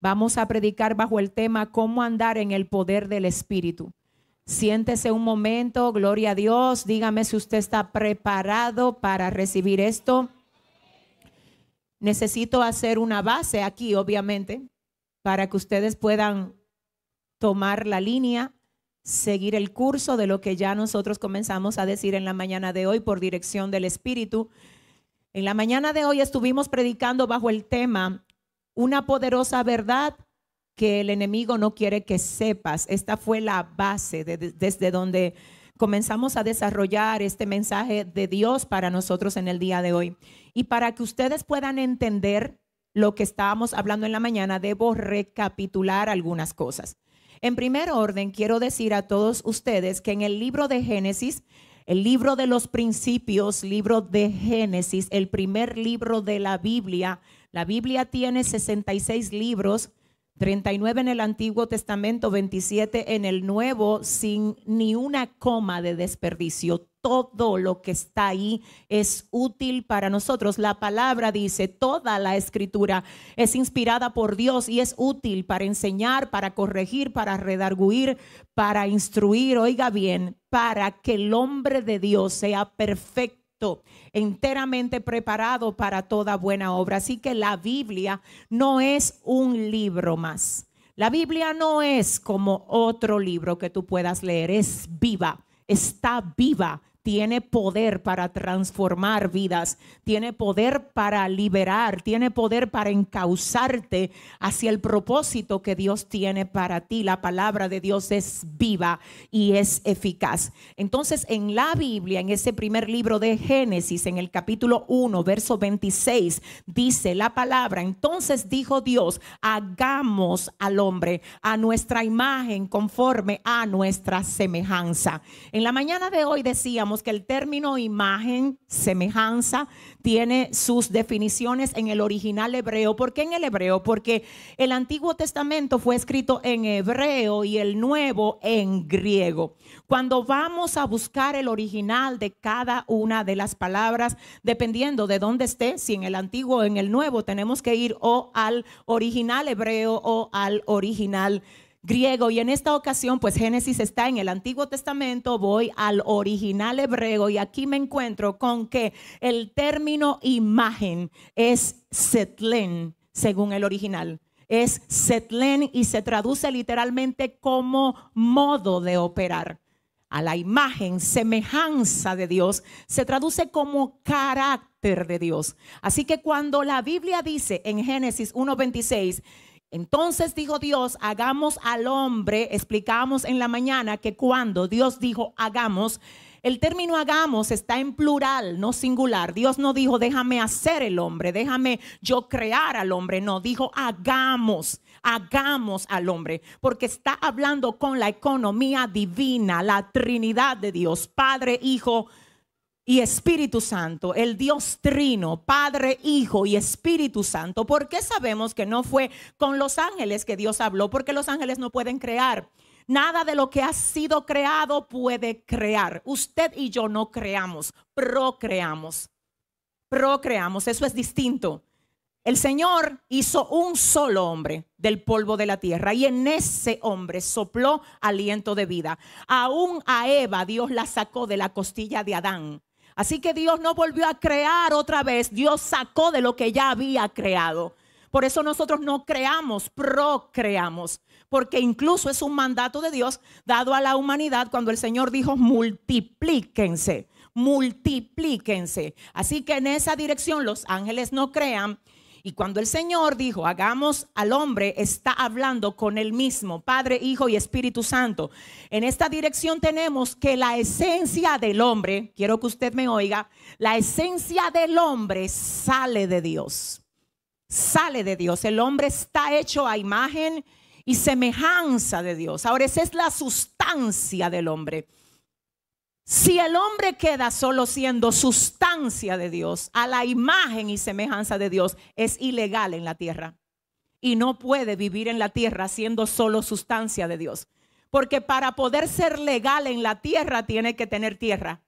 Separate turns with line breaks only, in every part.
Vamos a predicar bajo el tema cómo andar en el poder del Espíritu. Siéntese un momento, gloria a Dios. Dígame si usted está preparado para recibir esto. Necesito hacer una base aquí, obviamente, para que ustedes puedan tomar la línea, seguir el curso de lo que ya nosotros comenzamos a decir en la mañana de hoy por dirección del Espíritu. En la mañana de hoy estuvimos predicando bajo el tema una poderosa verdad que el enemigo no quiere que sepas. Esta fue la base desde donde comenzamos a desarrollar este mensaje de Dios para nosotros en el día de hoy. Y para que ustedes puedan entender lo que estábamos hablando en la mañana, debo recapitular algunas cosas. En primer orden, quiero decir a todos ustedes que en el libro de Génesis, el libro de los principios, libro de Génesis, el primer libro de la Biblia, la Biblia tiene 66 libros, 39 en el Antiguo Testamento, 27 en el Nuevo, sin ni una coma de desperdicio. Todo lo que está ahí es útil para nosotros. La palabra dice, toda la escritura es inspirada por Dios y es útil para enseñar, para corregir, para redarguir, para instruir, oiga bien, para que el hombre de Dios sea perfecto enteramente preparado para toda buena obra. Así que la Biblia no es un libro más. La Biblia no es como otro libro que tú puedas leer, es viva, está viva, tiene poder para transformar vidas, tiene poder para liberar, tiene poder para encauzarte hacia el propósito que Dios tiene para ti. La palabra de Dios es viva y es eficaz. Entonces, en la Biblia, en ese primer libro de Génesis, en el capítulo 1, verso 26, dice la palabra, entonces dijo Dios, hagamos al hombre a nuestra imagen conforme a nuestra semejanza. En la mañana de hoy decíamos, que el término imagen, semejanza, tiene sus definiciones en el original hebreo. ¿Por qué en el hebreo? Porque el Antiguo Testamento fue escrito en hebreo y el Nuevo en griego. Cuando vamos a buscar el original de cada una de las palabras, dependiendo de dónde esté, si en el Antiguo o en el Nuevo, tenemos que ir o al original hebreo o al original griego griego y en esta ocasión pues Génesis está en el Antiguo Testamento, voy al original hebreo y aquí me encuentro con que el término imagen es setlen según el original. Es setlen y se traduce literalmente como modo de operar a la imagen, semejanza de Dios, se traduce como carácter de Dios. Así que cuando la Biblia dice en Génesis 1.26, entonces dijo Dios, hagamos al hombre, explicamos en la mañana que cuando Dios dijo hagamos, el término hagamos está en plural, no singular. Dios no dijo déjame hacer el hombre, déjame yo crear al hombre, no, dijo hagamos, hagamos al hombre, porque está hablando con la economía divina, la Trinidad de Dios, Padre, Hijo, Padre y Espíritu Santo, el Dios Trino, Padre, Hijo y Espíritu Santo. ¿Por qué sabemos que no fue con los ángeles que Dios habló? Porque los ángeles no pueden crear. Nada de lo que ha sido creado puede crear. Usted y yo no creamos, procreamos. Procreamos, eso es distinto. El Señor hizo un solo hombre del polvo de la tierra y en ese hombre sopló aliento de vida. Aún a Eva Dios la sacó de la costilla de Adán Así que Dios no volvió a crear otra vez, Dios sacó de lo que ya había creado. Por eso nosotros no creamos, procreamos, porque incluso es un mandato de Dios dado a la humanidad cuando el Señor dijo multiplíquense, multiplíquense. Así que en esa dirección los ángeles no crean y cuando el Señor dijo, hagamos al hombre, está hablando con él mismo, Padre, Hijo y Espíritu Santo. En esta dirección tenemos que la esencia del hombre, quiero que usted me oiga, la esencia del hombre sale de Dios, sale de Dios. El hombre está hecho a imagen y semejanza de Dios. Ahora esa es la sustancia del hombre. Si el hombre queda solo siendo sustancia de Dios, a la imagen y semejanza de Dios, es ilegal en la tierra. Y no puede vivir en la tierra siendo solo sustancia de Dios. Porque para poder ser legal en la tierra tiene que tener tierra.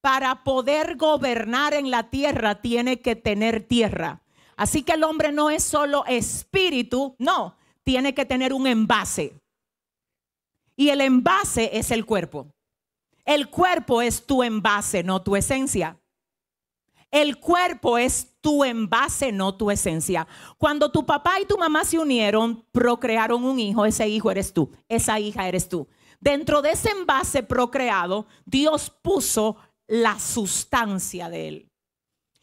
Para poder gobernar en la tierra tiene que tener tierra. Así que el hombre no es solo espíritu, no, tiene que tener un envase. Y el envase es el cuerpo. El cuerpo es tu envase, no tu esencia. El cuerpo es tu envase, no tu esencia. Cuando tu papá y tu mamá se unieron, procrearon un hijo, ese hijo eres tú, esa hija eres tú. Dentro de ese envase procreado, Dios puso la sustancia de él.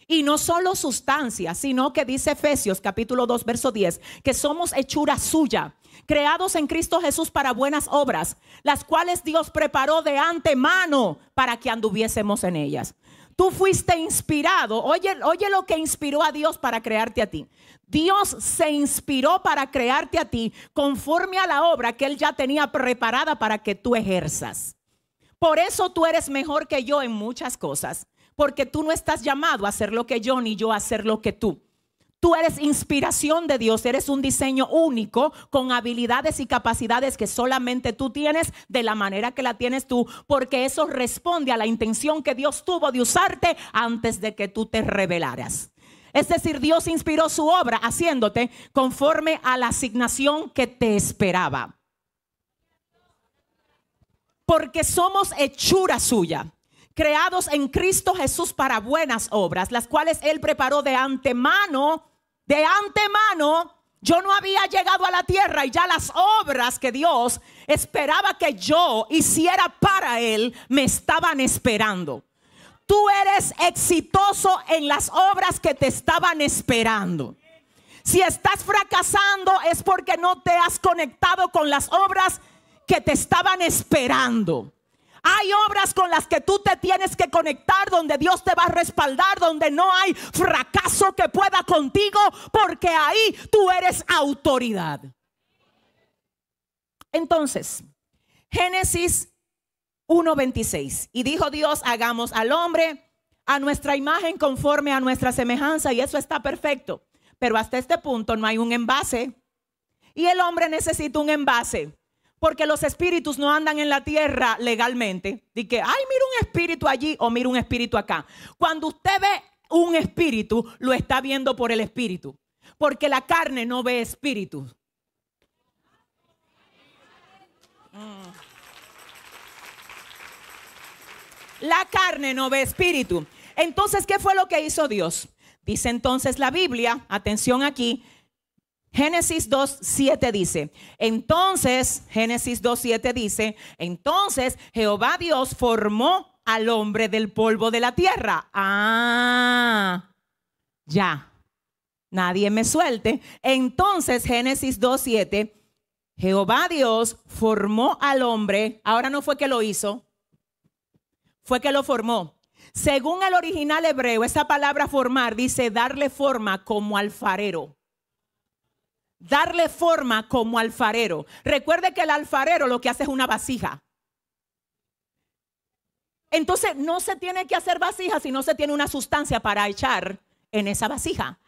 Y no solo sustancia, sino que dice Efesios capítulo 2, verso 10, que somos hechura suya, creados en Cristo Jesús para buenas obras, las cuales Dios preparó de antemano para que anduviésemos en ellas. Tú fuiste inspirado. Oye, oye lo que inspiró a Dios para crearte a ti. Dios se inspiró para crearte a ti conforme a la obra que Él ya tenía preparada para que tú ejerzas. Por eso tú eres mejor que yo en muchas cosas, porque tú no estás llamado a hacer lo que yo ni yo a hacer lo que tú. Tú eres inspiración de Dios, eres un diseño único con habilidades y capacidades que solamente tú tienes de la manera que la tienes tú, porque eso responde a la intención que Dios tuvo de usarte antes de que tú te revelaras. Es decir, Dios inspiró su obra haciéndote conforme a la asignación que te esperaba. Porque somos hechura suya creados en Cristo Jesús para buenas obras, las cuales Él preparó de antemano de antemano yo no había llegado a la tierra y ya las obras que Dios esperaba que yo hiciera para Él me estaban esperando. Tú eres exitoso en las obras que te estaban esperando. Si estás fracasando es porque no te has conectado con las obras que te estaban esperando. Hay obras con las que tú te tienes que conectar, donde Dios te va a respaldar, donde no hay fracaso que pueda contigo, porque ahí tú eres autoridad. Entonces, Génesis 1.26. Y dijo Dios, hagamos al hombre a nuestra imagen conforme a nuestra semejanza. Y eso está perfecto. Pero hasta este punto no hay un envase. Y el hombre necesita un envase. Porque los espíritus no andan en la tierra legalmente. Dice, que, ay, mira un espíritu allí o mira un espíritu acá. Cuando usted ve un espíritu, lo está viendo por el espíritu. Porque la carne no ve espíritu mm. La carne no ve espíritu. Entonces, ¿qué fue lo que hizo Dios? Dice entonces la Biblia, atención aquí, Génesis 2.7 dice, entonces, Génesis 2.7 dice, entonces Jehová Dios formó al hombre del polvo de la tierra. Ah, ya, nadie me suelte. Entonces, Génesis 2.7, Jehová Dios formó al hombre, ahora no fue que lo hizo, fue que lo formó. Según el original hebreo, esa palabra formar dice darle forma como alfarero darle forma como alfarero. Recuerde que el alfarero lo que hace es una vasija. Entonces no se tiene que hacer vasija si no se tiene una sustancia para echar en esa vasija.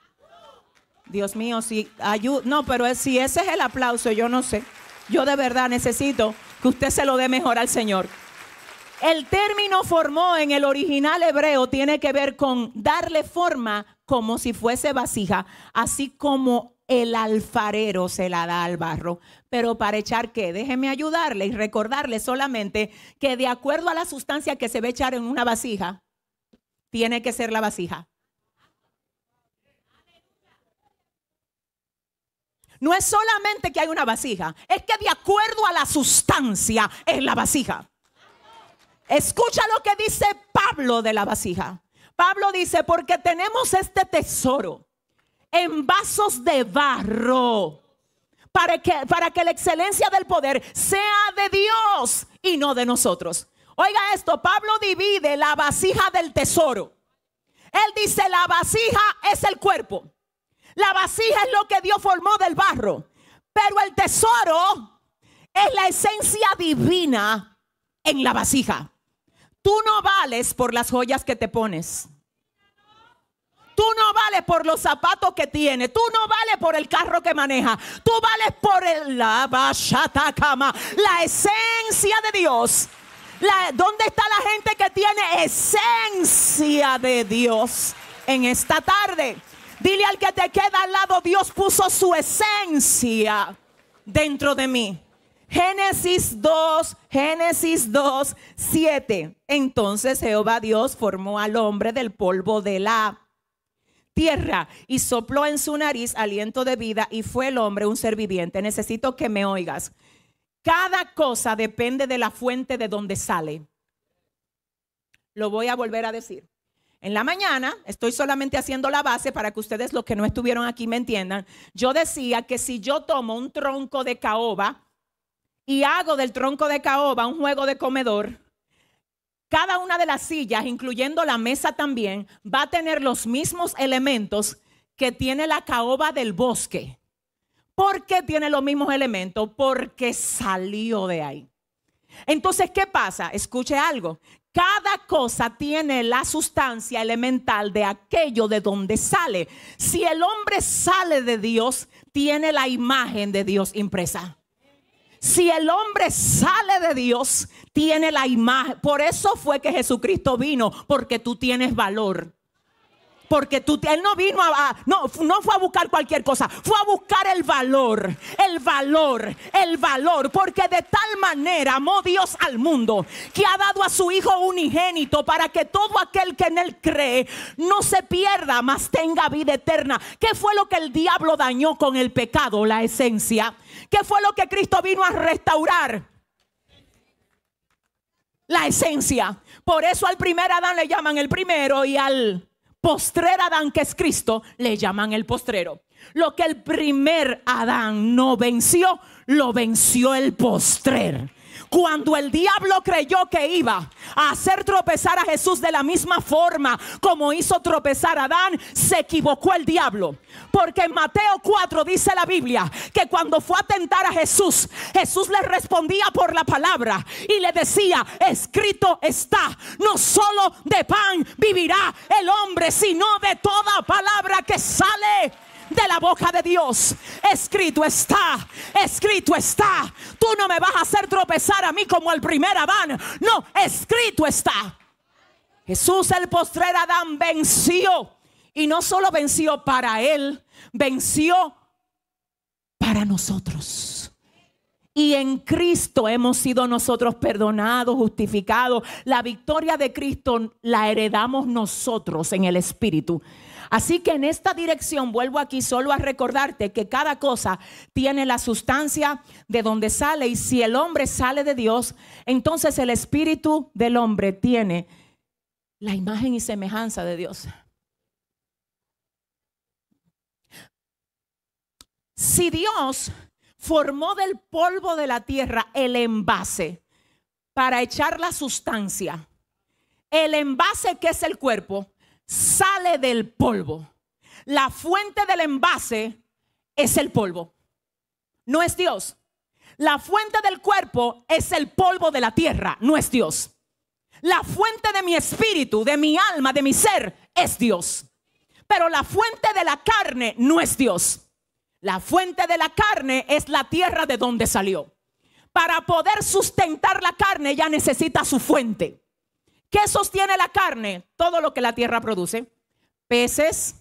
Dios mío, si ayuda, no, pero si ese es el aplauso, yo no sé. Yo de verdad necesito que usted se lo dé mejor al Señor. El término formó en el original hebreo tiene que ver con darle forma como si fuese vasija, así como el alfarero se la da al barro. Pero para echar qué, déjeme ayudarle y recordarle solamente que de acuerdo a la sustancia que se va a echar en una vasija, tiene que ser la vasija. No es solamente que hay una vasija, es que de acuerdo a la sustancia es la vasija. Escucha lo que dice Pablo de la vasija. Pablo dice, porque tenemos este tesoro en vasos de barro. Para que, para que la excelencia del poder sea de Dios y no de nosotros. Oiga esto, Pablo divide la vasija del tesoro. Él dice, la vasija es el cuerpo. La vasija es lo que Dios formó del barro. Pero el tesoro es la esencia divina en la vasija. Tú no vales por las joyas que te pones. Tú no vales por los zapatos que tiene. Tú no vales por el carro que maneja. Tú vales por el, la cama. La esencia de Dios. ¿Dónde está la gente que tiene esencia de Dios en esta tarde? Dile al que te queda al lado, Dios puso su esencia dentro de mí. Génesis 2, Génesis 2, 7. Entonces Jehová Dios formó al hombre del polvo de la tierra y sopló en su nariz aliento de vida y fue el hombre un ser viviente. Necesito que me oigas. Cada cosa depende de la fuente de donde sale. Lo voy a volver a decir. En la mañana, estoy solamente haciendo la base para que ustedes los que no estuvieron aquí me entiendan. Yo decía que si yo tomo un tronco de caoba y hago del tronco de caoba un juego de comedor, cada una de las sillas, incluyendo la mesa también, va a tener los mismos elementos que tiene la caoba del bosque. ¿Por qué tiene los mismos elementos? Porque salió de ahí. Entonces, ¿qué pasa? Escuche algo. Cada cosa tiene la sustancia elemental de aquello de donde sale. Si el hombre sale de Dios, tiene la imagen de Dios impresa. Si el hombre sale de Dios, tiene la imagen. Por eso fue que Jesucristo vino, porque tú tienes valor. Porque tú, él no vino a, no, no fue a buscar cualquier cosa, fue a buscar el valor, el valor, el valor. Porque de tal manera amó Dios al mundo que ha dado a su Hijo unigénito para que todo aquel que en él cree no se pierda, mas tenga vida eterna. ¿Qué fue lo que el diablo dañó con el pecado? La esencia. ¿Qué fue lo que Cristo vino a restaurar? La esencia. Por eso al primer Adán le llaman el primero y al postrer Adán, que es Cristo, le llaman el postrero. Lo que el primer Adán no venció, lo venció el postrer. Cuando el diablo creyó que iba a hacer tropezar a Jesús de la misma forma como hizo tropezar a Adán, se equivocó el diablo. Porque en Mateo 4 dice la Biblia que cuando fue a atentar a Jesús, Jesús le respondía por la palabra y le decía, escrito está, no solo de pan vivirá el hombre, sino de toda palabra que sale de la boca de Dios. Escrito está, escrito está. Tú no me vas a hacer tropezar a mí como al primer Adán. No, escrito está. Jesús el postrer Adán venció. Y no solo venció para él, venció para nosotros. Y en Cristo hemos sido nosotros perdonados, justificados. La victoria de Cristo la heredamos nosotros en el Espíritu. Así que en esta dirección vuelvo aquí solo a recordarte que cada cosa tiene la sustancia de donde sale y si el hombre sale de Dios, entonces el espíritu del hombre tiene la imagen y semejanza de Dios. Si Dios formó del polvo de la tierra el envase para echar la sustancia, el envase que es el cuerpo, sale del polvo. La fuente del envase es el polvo, no es Dios. La fuente del cuerpo es el polvo de la tierra, no es Dios. La fuente de mi espíritu, de mi alma, de mi ser, es Dios. Pero la fuente de la carne no es Dios. La fuente de la carne es la tierra de donde salió. Para poder sustentar la carne ya necesita su fuente. ¿Qué sostiene la carne? Todo lo que la tierra produce. Peces,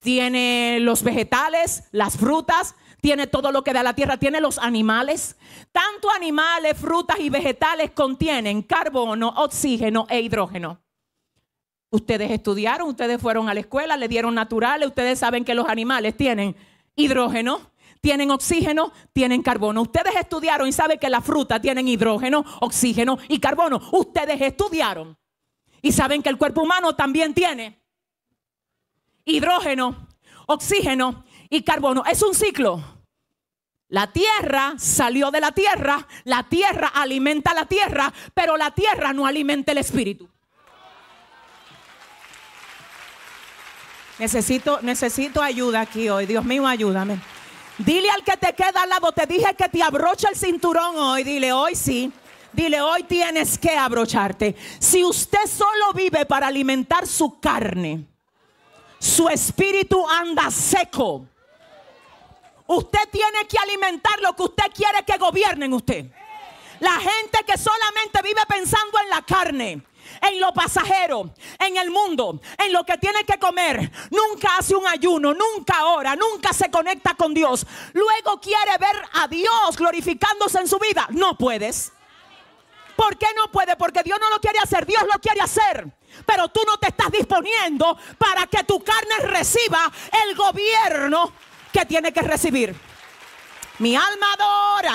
tiene los vegetales, las frutas, tiene todo lo que da la tierra, tiene los animales. Tanto animales, frutas y vegetales contienen carbono, oxígeno e hidrógeno. Ustedes estudiaron, ustedes fueron a la escuela, le dieron naturales, ustedes saben que los animales tienen hidrógeno, tienen oxígeno, tienen carbono. Ustedes estudiaron y saben que las frutas tienen hidrógeno, oxígeno y carbono. Ustedes estudiaron y saben que el cuerpo humano también tiene hidrógeno, oxígeno y carbono. Es un ciclo. La tierra salió de la tierra, la tierra alimenta la tierra, pero la tierra no alimenta el espíritu. Necesito, necesito ayuda aquí hoy. Dios mío, ayúdame. Dile al que te queda al lado, te dije que te abrocha el cinturón hoy. Dile, hoy sí. Dile, hoy tienes que abrocharte. Si usted solo vive para alimentar su carne, su espíritu anda seco. Usted tiene que alimentar lo que usted quiere que gobiernen usted. La gente que solamente vive pensando en la carne en lo pasajero, en el mundo, en lo que tiene que comer. Nunca hace un ayuno, nunca ora, nunca se conecta con Dios. Luego quiere ver a Dios glorificándose en su vida. No puedes. ¿Por qué no puede? Porque Dios no lo quiere hacer, Dios lo quiere hacer. Pero tú no te estás disponiendo para que tu carne reciba el gobierno que tiene que recibir. Mi alma adora,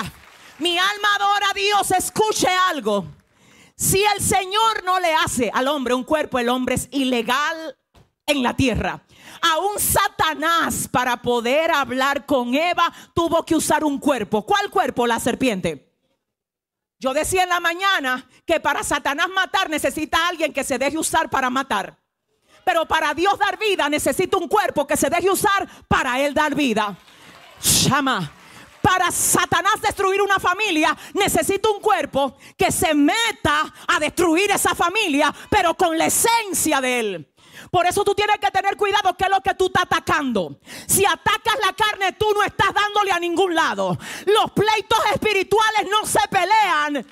mi alma adora a Dios, escuche algo. Si el Señor no le hace al hombre un cuerpo, el hombre es ilegal en la tierra. Aún Satanás para poder hablar con Eva tuvo que usar un cuerpo. ¿Cuál cuerpo? La serpiente. Yo decía en la mañana que para Satanás matar necesita alguien que se deje usar para matar. Pero para Dios dar vida necesita un cuerpo que se deje usar para él dar vida. Shama para Satanás destruir una familia, necesita un cuerpo que se meta a destruir esa familia, pero con la esencia de él. Por eso tú tienes que tener cuidado que es lo que tú estás atacando. Si atacas la carne, tú no estás dándole a ningún lado. Los pleitos espirituales no se pelean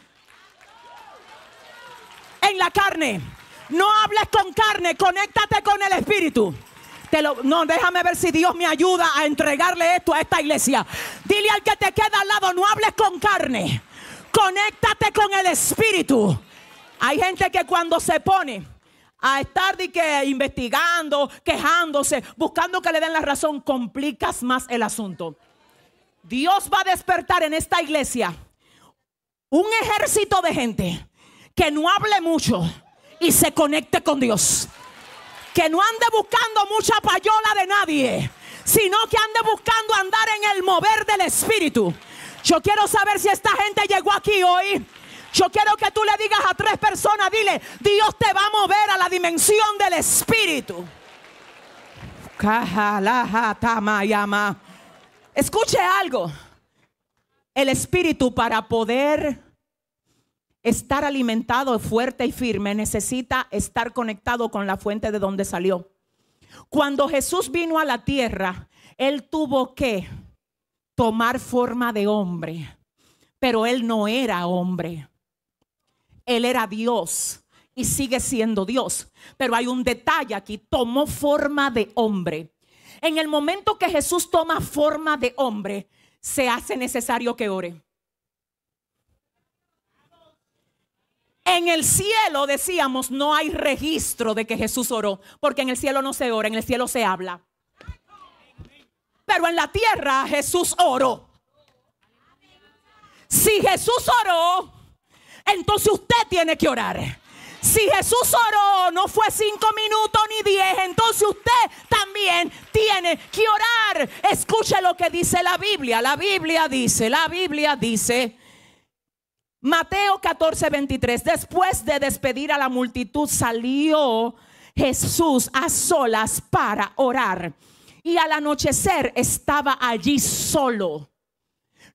en la carne. No hables con carne, conéctate con el espíritu no, déjame ver si Dios me ayuda a entregarle esto a esta iglesia. Dile al que te queda al lado, no hables con carne. Conéctate con el Espíritu. Hay gente que cuando se pone a estar que investigando, quejándose, buscando que le den la razón, complicas más el asunto. Dios va a despertar en esta iglesia un ejército de gente que no hable mucho y se conecte con Dios que no ande buscando mucha payola de nadie, sino que ande buscando andar en el mover del Espíritu. Yo quiero saber si esta gente llegó aquí hoy. Yo quiero que tú le digas a tres personas, dile, Dios te va a mover a la dimensión del Espíritu. Escuche algo. El Espíritu para poder estar alimentado fuerte y firme, necesita estar conectado con la fuente de donde salió. Cuando Jesús vino a la tierra, él tuvo que tomar forma de hombre, pero él no era hombre. Él era Dios y sigue siendo Dios. Pero hay un detalle aquí, tomó forma de hombre. En el momento que Jesús toma forma de hombre, se hace necesario que ore. En el cielo decíamos, no hay registro de que Jesús oró, porque en el cielo no se ora, en el cielo se habla. Pero en la tierra Jesús oró. Si Jesús oró, entonces usted tiene que orar. Si Jesús oró, no fue cinco minutos ni diez, entonces usted también tiene que orar. Escuche lo que dice la Biblia. La Biblia dice, la Biblia dice Mateo 14, 23. Después de despedir a la multitud, salió Jesús a solas para orar. Y al anochecer estaba allí solo.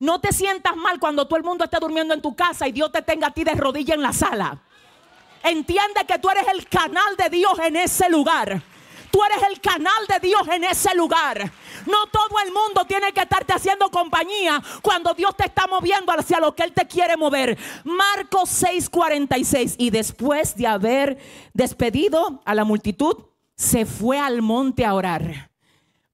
No te sientas mal cuando todo el mundo está durmiendo en tu casa y Dios te tenga a ti de rodilla en la sala. Entiende que tú eres el canal de Dios en ese lugar. Tú eres el canal de Dios en ese lugar. No todo el mundo tiene que estarte haciendo compañía cuando Dios te está moviendo hacia lo que Él te quiere mover. Marcos 6:46. Y después de haber despedido a la multitud, se fue al monte a orar.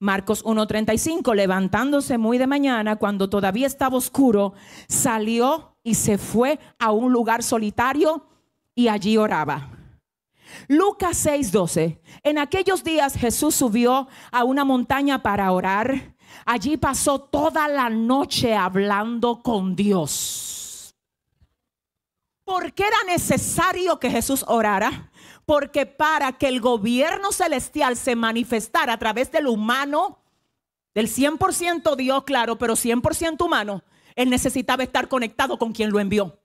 Marcos 1:35, levantándose muy de mañana, cuando todavía estaba oscuro, salió y se fue a un lugar solitario y allí oraba. Lucas 6:12. En aquellos días Jesús subió a una montaña para orar. Allí pasó toda la noche hablando con Dios. ¿Por qué era necesario que Jesús orara? Porque para que el gobierno celestial se manifestara a través del humano, del 100% Dios, claro, pero 100% humano, él necesitaba estar conectado con quien lo envió.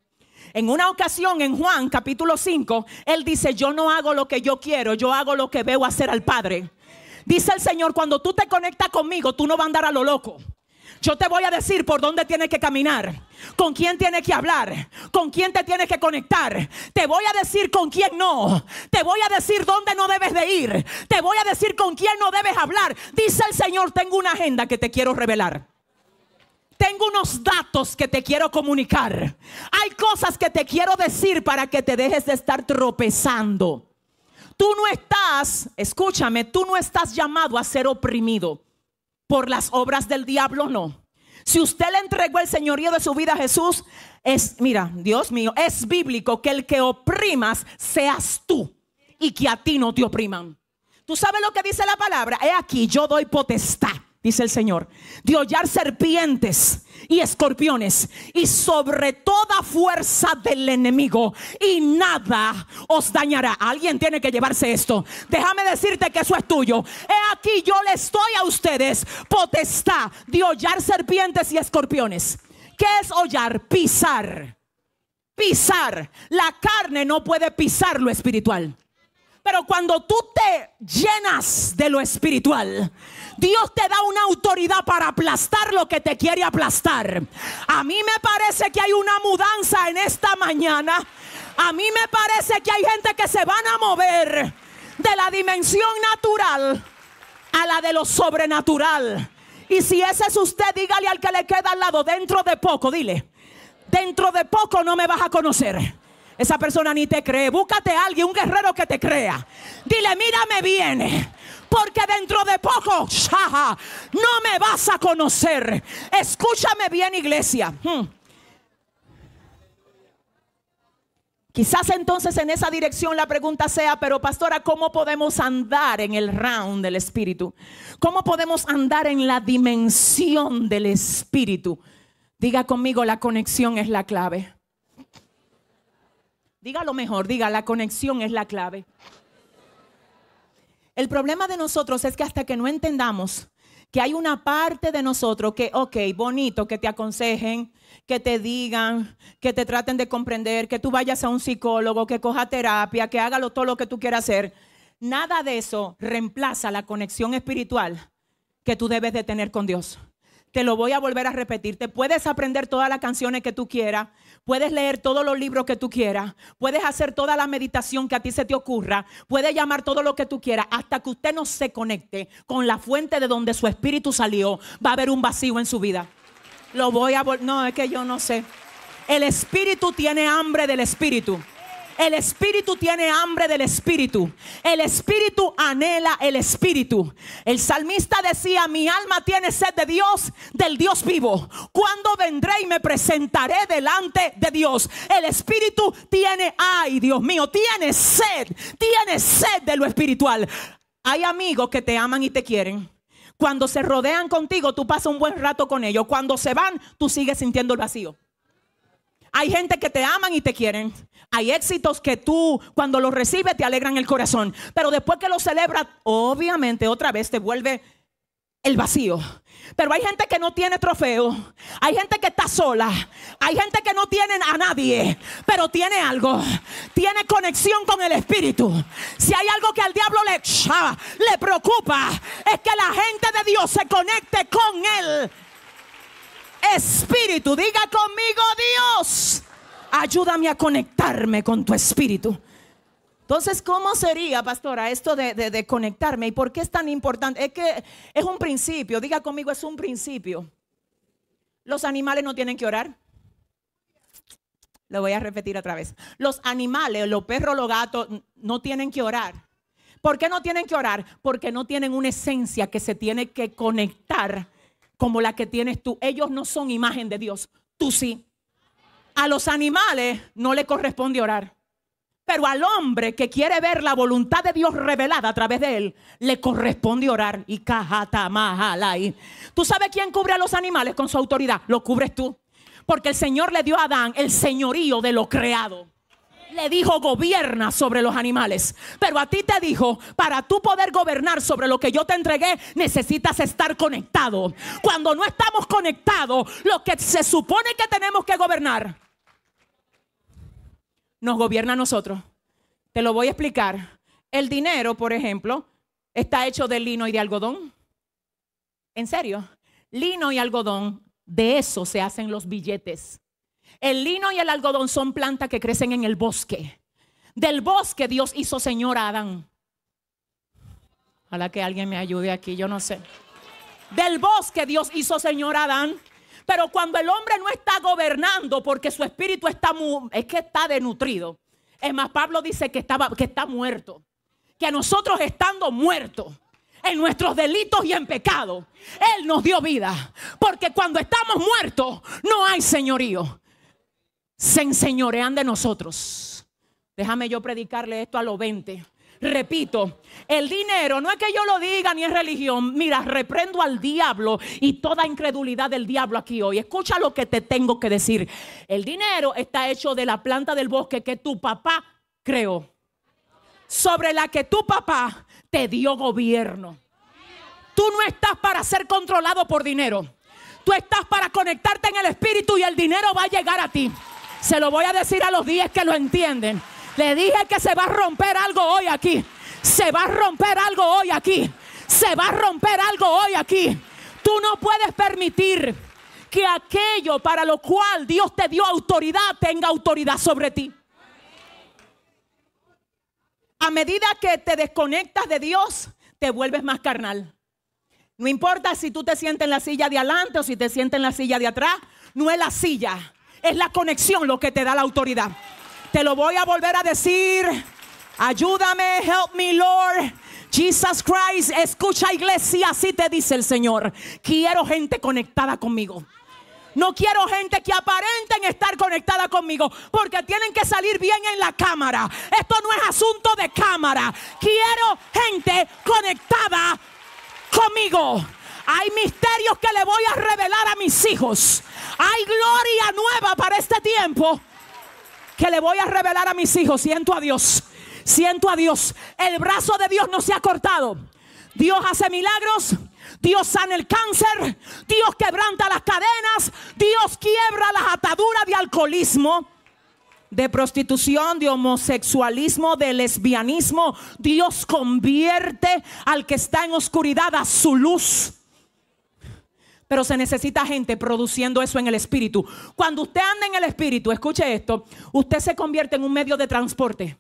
En una ocasión en Juan capítulo 5, él dice, yo no hago lo que yo quiero, yo hago lo que veo hacer al Padre. Dice el Señor, cuando tú te conectas conmigo, tú no vas a andar a lo loco. Yo te voy a decir por dónde tienes que caminar, con quién tienes que hablar, con quién te tienes que conectar. Te voy a decir con quién no. Te voy a decir dónde no debes de ir. Te voy a decir con quién no debes hablar. Dice el Señor, tengo una agenda que te quiero revelar tengo unos datos que te quiero comunicar. Hay cosas que te quiero decir para que te dejes de estar tropezando. Tú no estás, escúchame, tú no estás llamado a ser oprimido por las obras del diablo, no. Si usted le entregó el señorío de su vida a Jesús, es, mira, Dios mío, es bíblico que el que oprimas seas tú y que a ti no te opriman. ¿Tú sabes lo que dice la palabra? He aquí, yo doy potestad dice el Señor, de hollar serpientes y escorpiones y sobre toda fuerza del enemigo y nada os dañará. Alguien tiene que llevarse esto. Déjame decirte que eso es tuyo. He aquí yo le estoy a ustedes potestad de hollar serpientes y escorpiones. ¿Qué es hollar? Pisar. Pisar. La carne no puede pisar lo espiritual. Pero cuando tú te llenas de lo espiritual, Dios te da una autoridad para aplastar lo que te quiere aplastar. A mí me parece que hay una mudanza en esta mañana. A mí me parece que hay gente que se van a mover de la dimensión natural a la de lo sobrenatural. Y si ese es usted, dígale al que le queda al lado, dentro de poco, dile, dentro de poco no me vas a conocer. Esa persona ni te cree. Búscate a alguien, un guerrero que te crea. Dile, mírame bien. Porque dentro de poco, no me vas a conocer. Escúchame bien, iglesia. Hmm. Quizás entonces en esa dirección la pregunta sea, pero pastora, ¿cómo podemos andar en el round del Espíritu? ¿Cómo podemos andar en la dimensión del Espíritu? Diga conmigo, la conexión es la clave. Diga lo mejor, diga, la conexión es la clave. El problema de nosotros es que hasta que no entendamos que hay una parte de nosotros que, ok, bonito, que te aconsejen, que te digan, que te traten de comprender, que tú vayas a un psicólogo, que coja terapia, que hágalo todo lo que tú quieras hacer. Nada de eso reemplaza la conexión espiritual que tú debes de tener con Dios. Te lo voy a volver a repetir. Te puedes aprender todas las canciones que tú quieras, Puedes leer todos los libros que tú quieras. Puedes hacer toda la meditación que a ti se te ocurra. Puedes llamar todo lo que tú quieras. Hasta que usted no se conecte con la fuente de donde su espíritu salió, va a haber un vacío en su vida. Lo voy a... No, es que yo no sé. El espíritu tiene hambre del espíritu. El espíritu tiene hambre del espíritu. El espíritu anhela el espíritu. El salmista decía, mi alma tiene sed de Dios, del Dios vivo. ¿Cuándo vendré y me presentaré delante de Dios? El espíritu tiene, ay Dios mío, tiene sed, tiene sed de lo espiritual. Hay amigos que te aman y te quieren. Cuando se rodean contigo, tú pasas un buen rato con ellos. Cuando se van, tú sigues sintiendo el vacío. Hay gente que te aman y te quieren. Hay éxitos que tú cuando los recibes te alegran el corazón. Pero después que los celebras, obviamente otra vez te vuelve el vacío. Pero hay gente que no tiene trofeo. Hay gente que está sola. Hay gente que no tiene a nadie. Pero tiene algo. Tiene conexión con el Espíritu. Si hay algo que al diablo le, le preocupa, es que la gente de Dios se conecte con él Espíritu, diga conmigo Dios, ayúdame a conectarme con tu espíritu. Entonces, ¿cómo sería, pastora, esto de, conectarme? ¿Y por qué es tan importante? Es que es un principio, diga conmigo, es un principio. Los animales no tienen que orar. Lo voy a repetir otra vez. Los animales, los perros, los gatos, no tienen que orar. ¿Por qué no tienen que orar? Porque no tienen una esencia que se tiene que conectar como la que tienes tú. Ellos no son imagen de Dios, tú sí. A los animales no le corresponde orar. Pero al hombre que quiere ver la voluntad de Dios revelada a través de él, le corresponde orar. Y y ¿Tú sabes quién cubre a los animales con su autoridad? Lo cubres tú. Porque el Señor le dio a Adán el señorío de lo creado le dijo gobierna sobre los animales. Pero a ti te dijo, para tú poder gobernar sobre lo que yo te entregué, necesitas estar conectado. Cuando no estamos conectados, lo que se supone que tenemos que gobernar, nos gobierna a nosotros. Te lo voy a explicar. El dinero, por ejemplo, está hecho de lino y de algodón. ¿En serio? Lino y algodón, de eso se hacen los billetes. El lino y el algodón son plantas que crecen en el bosque. Del bosque Dios hizo Señor a Adán. Ojalá que alguien me ayude aquí, yo no sé. Del bosque Dios hizo Señor Adán. Pero cuando el hombre no está gobernando porque su espíritu está es que está denutrido. Es más, Pablo dice que, estaba, que está muerto. Que a nosotros estando muertos en nuestros delitos y en pecado, Él nos dio vida. Porque cuando estamos muertos, no hay señorío se enseñorean de nosotros. Déjame yo predicarle esto a los 20. Repito, el dinero no es que yo lo diga ni es religión. Mira, reprendo al diablo y toda incredulidad del diablo aquí hoy. Escucha lo que te tengo que decir. El dinero está hecho de la planta del bosque que tu papá creó, sobre la que tu papá te dio gobierno. Tú no estás para ser controlado por dinero. Tú estás para conectarte en el espíritu y el dinero va a llegar a ti. Se lo voy a decir a los 10 que lo entienden. Le dije que se va a romper algo hoy aquí. Se va a romper algo hoy aquí. Se va a romper algo hoy aquí. Tú no puedes permitir que aquello para lo cual Dios te dio autoridad tenga autoridad sobre ti. A medida que te desconectas de Dios, te vuelves más carnal. No importa si tú te sientes en la silla de adelante o si te sientes en la silla de atrás, no es la silla, es la conexión lo que te da la autoridad. Te lo voy a volver a decir. Ayúdame, help me, Lord. Jesus Christ, escucha iglesia, así te dice el Señor. Quiero gente conectada conmigo. No quiero gente que aparenten estar conectada conmigo, porque tienen que salir bien en la cámara. Esto no es asunto de cámara. Quiero gente conectada conmigo. Hay misterios que le voy a revelar a mis hijos. Hay gloria nueva para este tiempo que le voy a revelar a mis hijos. Siento a Dios. Siento a Dios. El brazo de Dios no se ha cortado. Dios hace milagros. Dios sana el cáncer. Dios quebranta las cadenas. Dios quiebra las ataduras de alcoholismo de prostitución, de homosexualismo, de lesbianismo. Dios convierte al que está en oscuridad a su luz pero se necesita gente produciendo eso en el espíritu. Cuando usted anda en el espíritu, escuche esto, usted se convierte en un medio de transporte.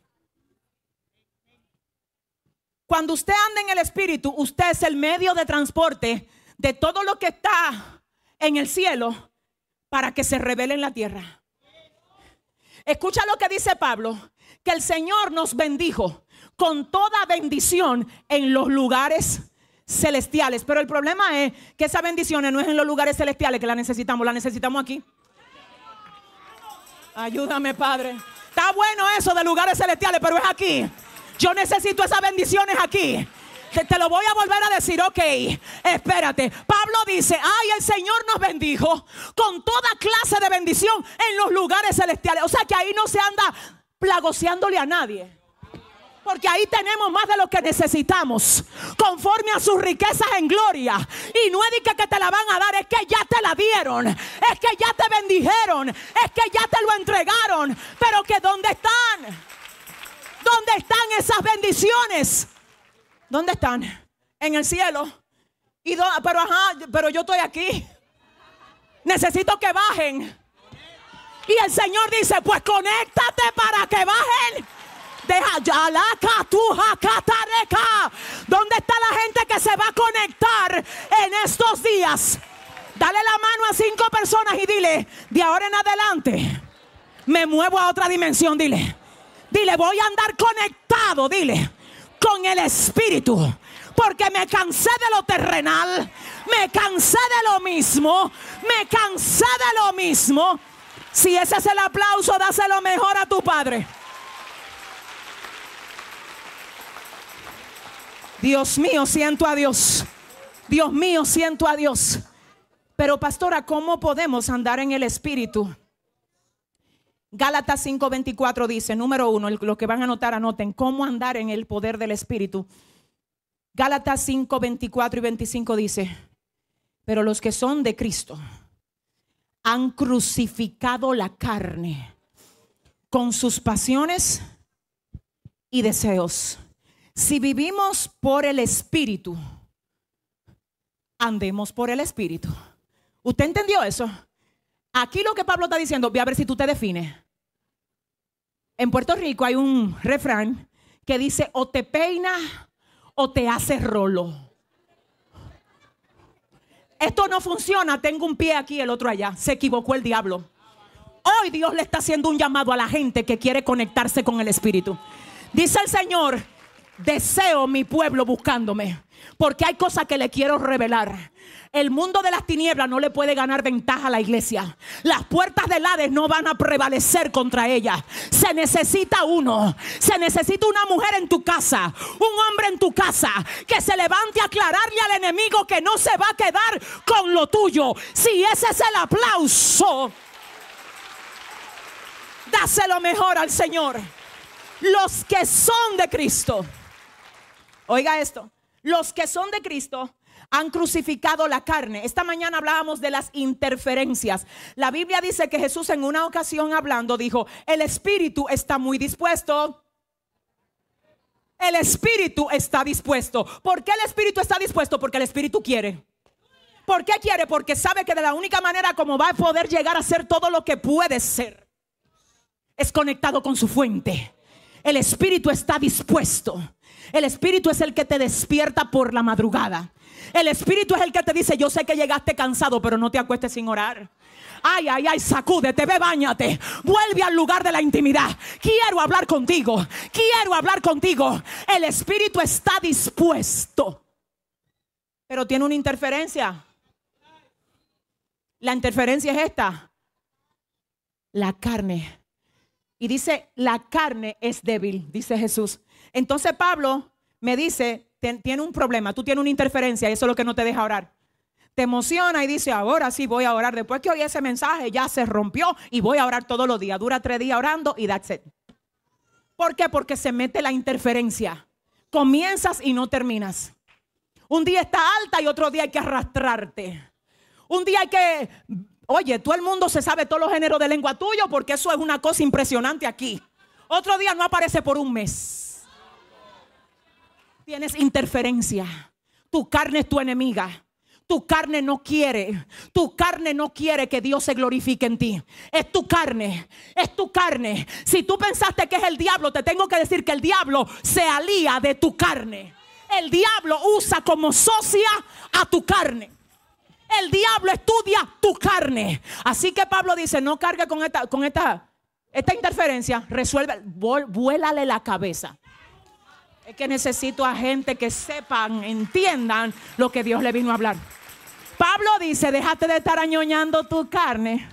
Cuando usted anda en el espíritu, usted es el medio de transporte de todo lo que está en el cielo para que se revele en la tierra. Escucha lo que dice Pablo, que el Señor nos bendijo con toda bendición en los lugares celestiales. Pero el problema es que esas bendiciones no es en los lugares celestiales que la necesitamos, la necesitamos aquí. Ayúdame, Padre. Está bueno eso de lugares celestiales, pero es aquí. Yo necesito esas bendiciones aquí. que te, lo voy a volver a decir, ok, espérate. Pablo dice, ay, el Señor nos bendijo con toda clase de bendición en los lugares celestiales. O sea que ahí no se anda plagoseándole a nadie. Porque ahí tenemos más de lo que necesitamos. Conforme a sus riquezas en gloria. Y no es que, te la van a dar, es que ya te la dieron. Es que ya te bendijeron. Es que ya te lo entregaron. Pero que ¿dónde están? ¿Dónde están esas bendiciones? ¿Dónde están? En el cielo. Y pero pero yo estoy aquí. Necesito que bajen. Y el Señor dice, pues conéctate para que bajen. ¿Dónde está la gente que se va a conectar en estos días? Dale la mano a cinco personas y dile, de ahora en adelante me muevo a otra dimensión, dile. Dile, voy a andar conectado, dile, con el Espíritu. Porque me cansé de lo terrenal, me cansé de lo mismo, me cansé de lo mismo. Si ese es el aplauso, dáselo mejor a tu Padre. Dios mío, siento a Dios. Dios mío, siento a Dios. Pero pastora, ¿cómo podemos andar en el Espíritu? Gálatas 5:24 dice, número uno, lo que van a anotar, anoten, cómo andar en el poder del Espíritu. Gálatas 5:24 y 25 dice, pero los que son de Cristo han crucificado la carne con sus pasiones y deseos. Si vivimos por el Espíritu, andemos por el Espíritu. ¿Usted entendió eso? Aquí lo que Pablo está diciendo, voy a ver si tú te defines. En Puerto Rico hay un refrán que dice, o te peinas o te hace rolo. Esto no funciona, tengo un pie aquí, el otro allá. Se equivocó el diablo. Hoy Dios le está haciendo un llamado a la gente que quiere conectarse con el Espíritu. Dice el Señor, Deseo mi pueblo buscándome. Porque hay cosas que le quiero revelar. El mundo de las tinieblas no le puede ganar ventaja a la iglesia. Las puertas del Hades no van a prevalecer contra ella. Se necesita uno. Se necesita una mujer en tu casa. Un hombre en tu casa. Que se levante a aclararle al enemigo que no se va a quedar con lo tuyo. Si ese es el aplauso, dáselo mejor al Señor. Los que son de Cristo. Oiga esto, los que son de Cristo han crucificado la carne. Esta mañana hablábamos de las interferencias. La Biblia dice que Jesús en una ocasión hablando dijo, el espíritu está muy dispuesto. El espíritu está dispuesto. ¿Por qué el espíritu está dispuesto? Porque el espíritu quiere. ¿Por qué quiere? Porque sabe que de la única manera como va a poder llegar a ser todo lo que puede ser es conectado con su fuente. El espíritu está dispuesto. El Espíritu es el que te despierta por la madrugada. El Espíritu es el que te dice, yo sé que llegaste cansado, pero no te acuestes sin orar. Ay, ay, ay, sacúdete, ve, bañate. Vuelve al lugar de la intimidad. Quiero hablar contigo. Quiero hablar contigo. El Espíritu está dispuesto. Pero tiene una interferencia. La interferencia es esta. La carne. Y dice, la carne es débil, dice Jesús. Entonces Pablo me dice, tiene un problema, tú tienes una interferencia y eso es lo que no te deja orar. Te emociona y dice, ahora sí voy a orar. Después que oí ese mensaje ya se rompió y voy a orar todos los días. Dura tres días orando y that's it. ¿Por qué? Porque se mete la interferencia. Comienzas y no terminas. Un día está alta y otro día hay que arrastrarte. Un día hay que... Oye, todo el mundo se sabe todos los géneros de lengua tuyo porque eso es una cosa impresionante aquí. Otro día no aparece por un mes. Tienes interferencia. Tu carne es tu enemiga. Tu carne no quiere, tu carne no quiere que Dios se glorifique en ti. Es tu carne, es tu carne. Si tú pensaste que es el diablo, te tengo que decir que el diablo se alía de tu carne. El diablo usa como socia a tu carne. El diablo estudia tu carne. Así que Pablo dice, no cargue con esta, con esta, esta interferencia, resuelve, vuélale la cabeza. Es que necesito a gente que sepan, entiendan lo que Dios le vino a hablar. Pablo dice, déjate de estar añoñando tu carne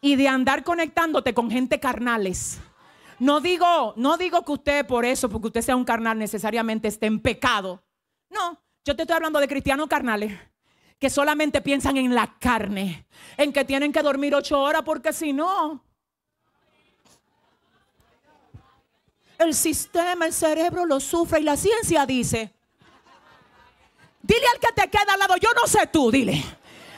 y de andar conectándote con gente carnales. No digo, no digo que usted por eso, porque usted sea un carnal necesariamente esté en pecado. No, yo te estoy hablando de cristianos carnales que solamente piensan en la carne, en que tienen que dormir ocho horas porque si no, el sistema, el cerebro lo sufre y la ciencia dice. Dile al que te queda al lado, yo no sé tú, dile.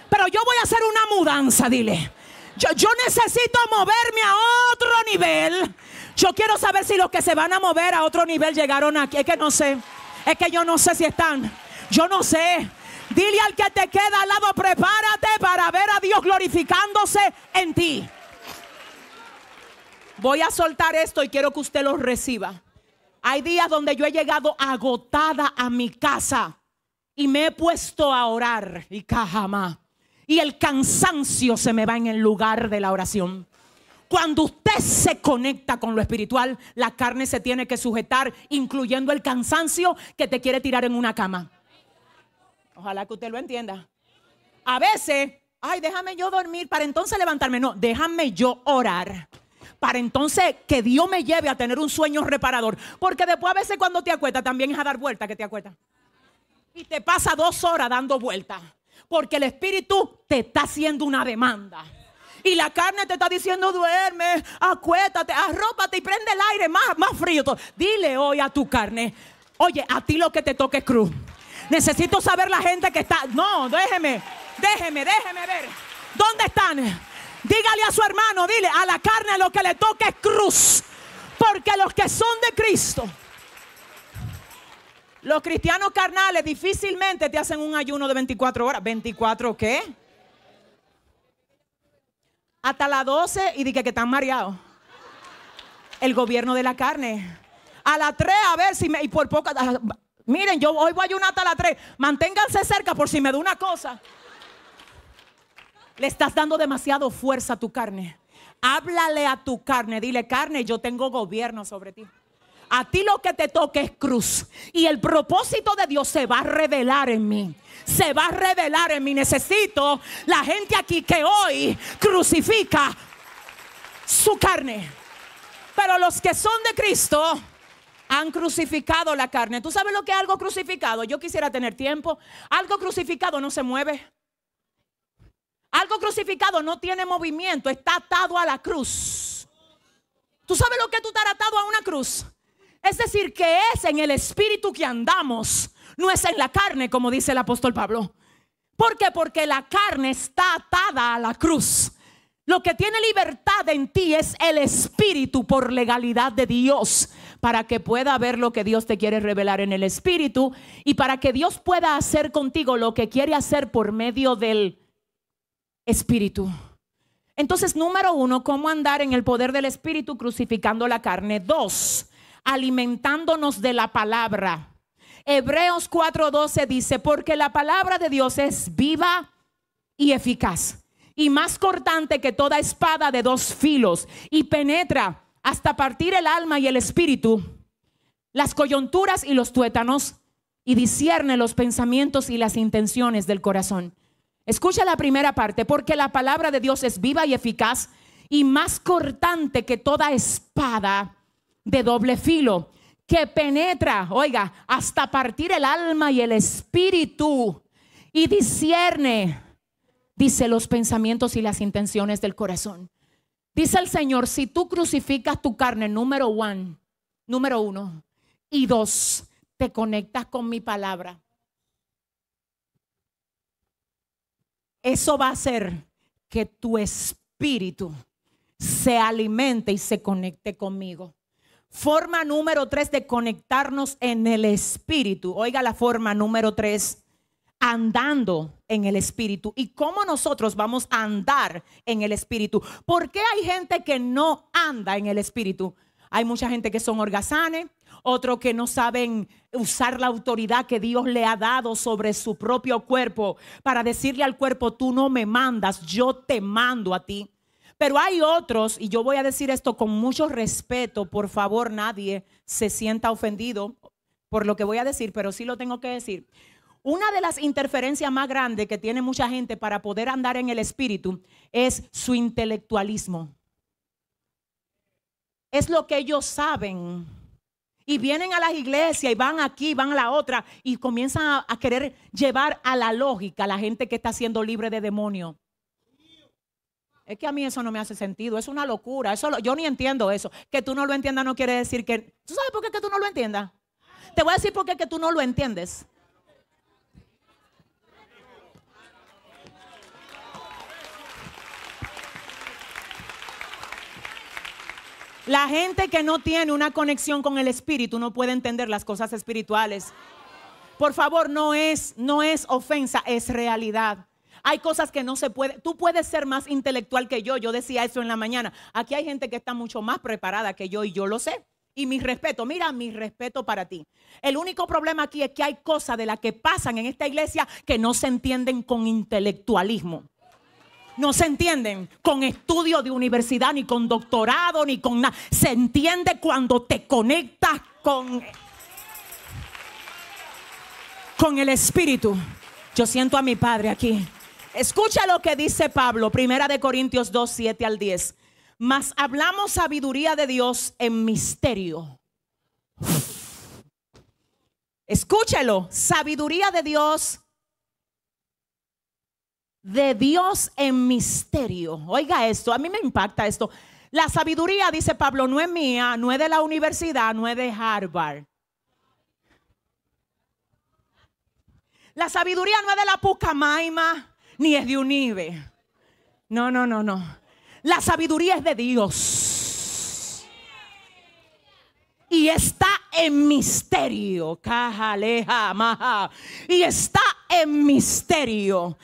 Pero yo voy a hacer una mudanza, dile. Yo, yo, necesito moverme a otro nivel. Yo quiero saber si los que se van a mover a otro nivel llegaron aquí. Es que no sé. Es que yo no sé si están. Yo no sé. Dile al que te queda al lado, prepárate para ver a Dios glorificándose en ti. Voy a soltar esto y quiero que usted lo reciba. Hay días donde yo he llegado agotada a mi casa y me he puesto a orar y cajama. Y el cansancio se me va en el lugar de la oración. Cuando usted se conecta con lo espiritual, la carne se tiene que sujetar, incluyendo el cansancio que te quiere tirar en una cama. Ojalá que usted lo entienda. A veces, ay, déjame yo dormir para entonces levantarme. No, déjame yo orar para entonces que Dios me lleve a tener un sueño reparador. Porque después a veces cuando te acuestas también es a dar vuelta que te acuestas. Y te pasa dos horas dando vueltas. Porque el espíritu te está haciendo una demanda. Y la carne te está diciendo, duerme, acuéstate, arrópate y prende el aire más, más frío. Dile hoy a tu carne, oye, a ti lo que te toque es cruz. Necesito saber la gente que está. No, déjeme, déjeme, déjeme ver. ¿Dónde están? Dígale a su hermano, dile, a la carne lo que le toca es cruz. Porque los que son de Cristo, los cristianos carnales difícilmente te hacen un ayuno de 24 horas. ¿24 qué? Hasta las 12 y dije que están mareados. El gobierno de la carne. A las 3 a ver si me... Y por poco... Miren, yo hoy voy a ayunar hasta las 3. Manténganse cerca por si me da una cosa. Le estás dando demasiado fuerza a tu carne. Háblale a tu carne. Dile, carne, yo tengo gobierno sobre ti. A ti lo que te toque es cruz. Y el propósito de Dios se va a revelar en mí. Se va a revelar en mí. Necesito la gente aquí que hoy crucifica su carne. Pero los que son de Cristo han crucificado la carne. ¿Tú sabes lo que es algo crucificado? Yo quisiera tener tiempo. Algo crucificado no se mueve. Algo crucificado no tiene movimiento, está atado a la cruz. ¿Tú sabes lo que tú estás atado a una cruz? Es decir, que es en el espíritu que andamos, no es en la carne, como dice el apóstol Pablo. ¿Por qué? Porque la carne está atada a la cruz. Lo que tiene libertad en ti es el espíritu por legalidad de Dios, para que pueda ver lo que Dios te quiere revelar en el espíritu y para que Dios pueda hacer contigo lo que quiere hacer por medio del espíritu. Entonces, número uno, cómo andar en el poder del espíritu crucificando la carne. Dos, alimentándonos de la palabra. Hebreos 4:12 dice, porque la palabra de Dios es viva y eficaz y más cortante que toda espada de dos filos y penetra hasta partir el alma y el espíritu, las coyunturas y los tuétanos y discierne los pensamientos y las intenciones del corazón. Escucha la primera parte, porque la palabra de Dios es viva y eficaz y más cortante que toda espada de doble filo, que penetra, oiga, hasta partir el alma y el espíritu y discierne, dice los pensamientos y las intenciones del corazón. Dice el Señor, si tú crucificas tu carne, número uno, número uno, y dos, te conectas con mi palabra. eso va a hacer que tu espíritu se alimente y se conecte conmigo. Forma número tres de conectarnos en el espíritu. Oiga la forma número tres, andando en el espíritu. ¿Y cómo nosotros vamos a andar en el espíritu? ¿Por qué hay gente que no anda en el espíritu? Hay mucha gente que son orgazanes, otros que no saben usar la autoridad que Dios le ha dado sobre su propio cuerpo para decirle al cuerpo, tú no me mandas, yo te mando a ti. Pero hay otros, y yo voy a decir esto con mucho respeto, por favor nadie se sienta ofendido por lo que voy a decir, pero sí lo tengo que decir. Una de las interferencias más grandes que tiene mucha gente para poder andar en el espíritu es su intelectualismo es lo que ellos saben. Y vienen a las iglesias y van aquí, van a la otra y comienzan a, querer llevar a la lógica a la gente que está siendo libre de demonio. Es que a mí eso no me hace sentido, es una locura, eso yo ni entiendo eso. Que tú no lo entiendas no quiere decir que... ¿Tú sabes por qué que tú no lo entiendas? Te voy a decir por qué que tú no lo entiendes. La gente que no tiene una conexión con el espíritu no puede entender las cosas espirituales. Por favor, no es no es ofensa, es realidad. Hay cosas que no se puede. Tú puedes ser más intelectual que yo. Yo decía eso en la mañana. Aquí hay gente que está mucho más preparada que yo y yo lo sé. Y mi respeto, mira, mi respeto para ti. El único problema aquí es que hay cosas de las que pasan en esta iglesia que no se entienden con intelectualismo no se entienden con estudio de universidad, ni con doctorado, ni con nada. Se entiende cuando te conectas con, con el Espíritu. Yo siento a mi Padre aquí. Escucha lo que dice Pablo, Primera de Corintios 2, 7 al 10. Mas hablamos sabiduría de Dios en misterio. Escúchelo, sabiduría de Dios de Dios en misterio. Oiga esto, a mí me impacta esto. La sabiduría, dice Pablo, no es mía, no es de la universidad, no es de Harvard. La sabiduría no es de la Pucamaima, ni es de Unive. No, no, no, no. La sabiduría es de Dios. Y está en misterio. leja, maja. Y está en misterio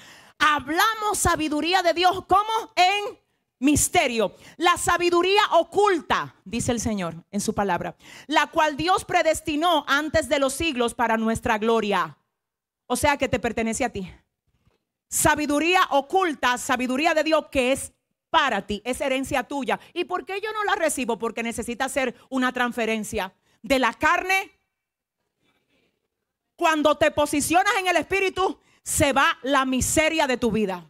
hablamos sabiduría de Dios como en misterio, la sabiduría oculta, dice el Señor en su palabra, la cual Dios predestinó antes de los siglos para nuestra gloria. O sea que te pertenece a ti. Sabiduría oculta, sabiduría de Dios que es para ti, es herencia tuya. ¿Y por qué yo no la recibo? Porque necesita hacer una transferencia de la carne. Cuando te posicionas en el espíritu, se va la miseria de tu vida.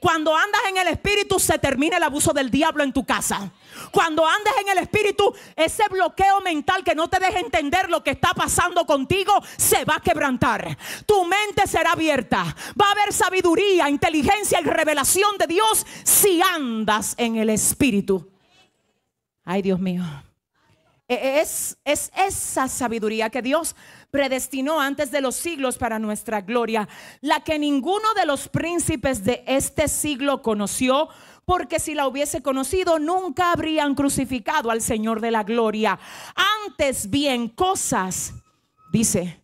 Cuando andas en el espíritu se termina el abuso del diablo en tu casa. Cuando andes en el espíritu, ese bloqueo mental que no te deja entender lo que está pasando contigo se va a quebrantar. Tu mente será abierta. Va a haber sabiduría, inteligencia y revelación de Dios si andas en el espíritu. Ay, Dios mío. Eh, eh, es, esa sabiduría que Dios predestinó antes de los siglos para nuestra gloria, la que ninguno de los príncipes de este siglo conoció, porque si la hubiese conocido nunca habrían crucificado al Señor de la gloria. Antes bien cosas, dice,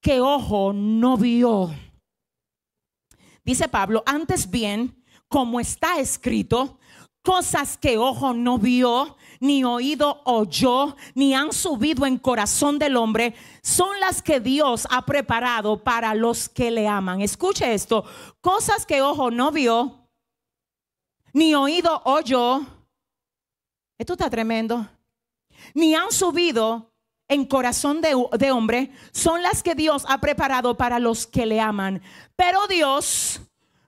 que ojo no vio. Dice Pablo, antes bien, como está escrito, cosas que ojo no vio, ni oído oyó, ni han subido en corazón del hombre, son las que Dios ha preparado para los que le aman. Escuche esto, cosas que ojo no vio, ni oído oyó, esto está tremendo, ni han subido en corazón de, de hombre, son las que Dios ha preparado para los que le aman. Pero Dios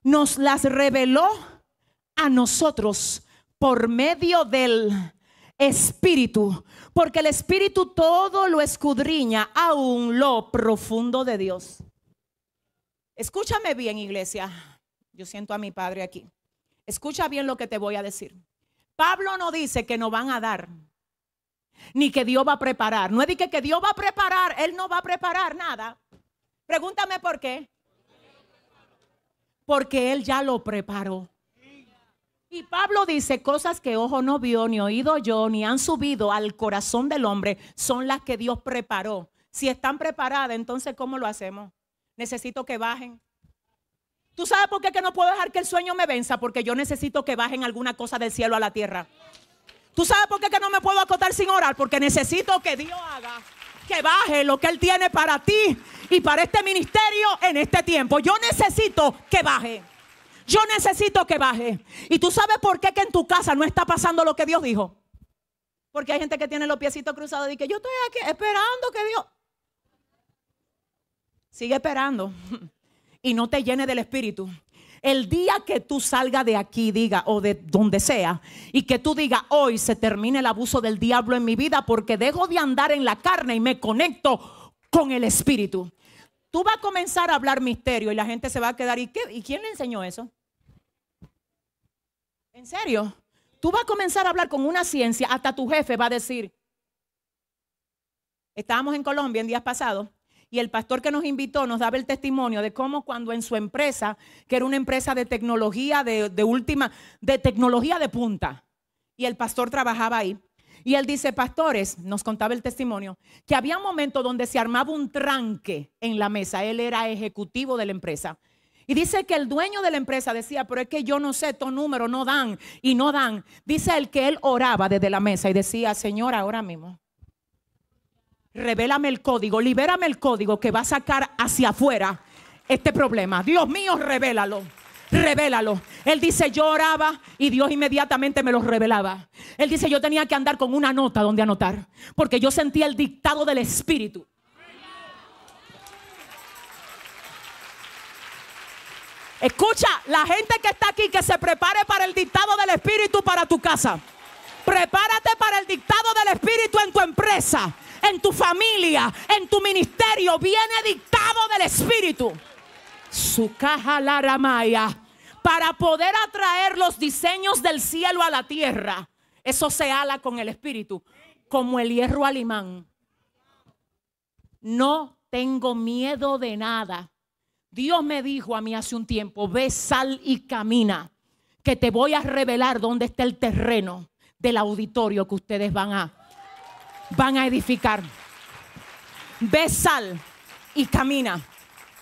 nos las reveló a nosotros por medio del Espíritu, porque el Espíritu todo lo escudriña, aún lo profundo de Dios. Escúchame bien, iglesia. Yo siento a mi padre aquí. Escucha bien lo que te voy a decir. Pablo no dice que no van a dar, ni que Dios va a preparar. No es que Dios va a preparar, Él no va a preparar nada. Pregúntame por qué. Porque Él ya lo preparó. Y Pablo dice, cosas que ojo no vio, ni oído yo, ni han subido al corazón del hombre, son las que Dios preparó. Si están preparadas, entonces ¿cómo lo hacemos? Necesito que bajen. ¿Tú sabes por qué que no puedo dejar que el sueño me venza? Porque yo necesito que bajen alguna cosa del cielo a la tierra. ¿Tú sabes por qué que no me puedo acotar sin orar? Porque necesito que Dios haga que baje lo que Él tiene para ti y para este ministerio en este tiempo. Yo necesito que baje. Yo necesito que baje. Y tú sabes por qué que en tu casa no está pasando lo que Dios dijo. Porque hay gente que tiene los piecitos cruzados y que yo estoy aquí esperando que Dios. Sigue esperando y no te llene del espíritu. El día que tú salgas de aquí, diga, o de donde sea, y que tú diga hoy se termina el abuso del diablo en mi vida porque dejo de andar en la carne y me conecto con el espíritu. Tú vas a comenzar a hablar misterio y la gente se va a quedar, ¿y quién le enseñó eso? ¿En serio? Tú vas a comenzar a hablar con una ciencia, hasta tu jefe va a decir. Estábamos en Colombia en días pasados y el pastor que nos invitó nos daba el testimonio de cómo cuando en su empresa, que era una empresa de tecnología de, última, de tecnología de punta, y el pastor trabajaba ahí, y él dice, pastores, nos contaba el testimonio, que había un momento donde se armaba un tranque en la mesa. Él era ejecutivo de la empresa. Y dice que el dueño de la empresa decía, pero es que yo no sé, estos números no dan y no dan. Dice el que él oraba desde la mesa y decía, Señor, ahora mismo, revélame el código, libérame el código que va a sacar hacia afuera este problema. Dios mío, revélalo revélalo. Él dice, yo oraba y Dios inmediatamente me lo revelaba. Él dice, yo tenía que andar con una nota donde anotar, porque yo sentía el dictado del Espíritu. Escucha, la gente que está aquí, que se prepare para el dictado del Espíritu para tu casa. Prepárate para el dictado del Espíritu en tu empresa, en tu familia, en tu ministerio. Viene dictado del Espíritu. Su caja laramaya. Para poder atraer los diseños del cielo a la tierra. Eso se ala con el Espíritu, como el hierro al imán No tengo miedo de nada Dios me dijo a mí hace un tiempo, ve, sal y camina, que te voy a revelar dónde está el terreno del auditorio que ustedes van a, van a edificar. Ve, sal y camina.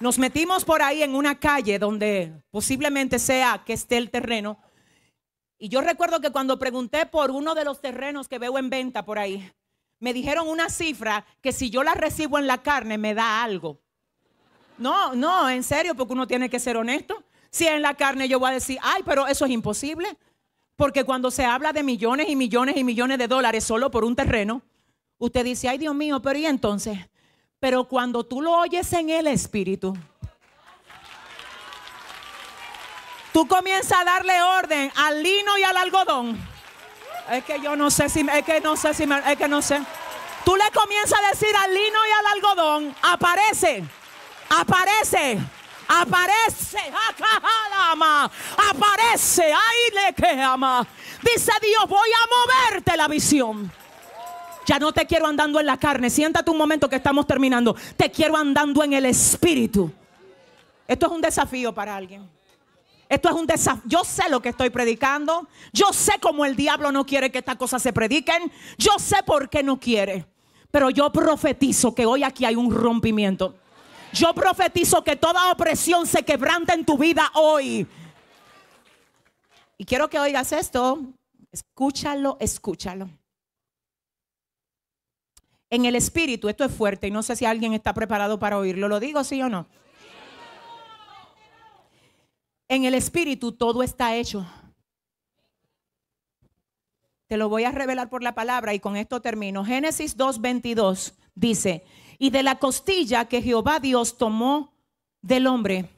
Nos metimos por ahí en una calle donde posiblemente sea que esté el terreno. Y yo recuerdo que cuando pregunté por uno de los terrenos que veo en venta por ahí, me dijeron una cifra que si yo la recibo en la carne me da algo. No, no, en serio, porque uno tiene que ser honesto. Si en la carne yo voy a decir, ay, pero eso es imposible. Porque cuando se habla de millones y millones y millones de dólares solo por un terreno, usted dice, ay Dios mío, pero ¿y entonces? Pero cuando tú lo oyes en el Espíritu, tú comienzas a darle orden al lino y al algodón. Es que yo no sé si, es que no sé si, es que no sé. Tú le comienzas a decir al lino y al algodón, aparece. Aparece. Aparece, aparece, ahí le que ama. Dice Dios, voy a moverte la visión. Ya no te quiero andando en la carne. Siéntate un momento que estamos terminando. Te quiero andando en el espíritu. Esto es un desafío para alguien. Esto es un desafío. Yo sé lo que estoy predicando. Yo sé cómo el diablo no quiere que estas cosas se prediquen. Yo sé por qué no quiere. Pero yo profetizo que hoy aquí hay un rompimiento. Yo profetizo que toda opresión se quebranta en tu vida hoy. Y quiero que oigas esto. Escúchalo, escúchalo. En el espíritu, esto es fuerte y no sé si alguien está preparado para oírlo. ¿Lo digo sí o no? En el espíritu todo está hecho. Te lo voy a revelar por la palabra y con esto termino. Génesis 2.22 dice, y de la costilla que Jehová Dios tomó del hombre,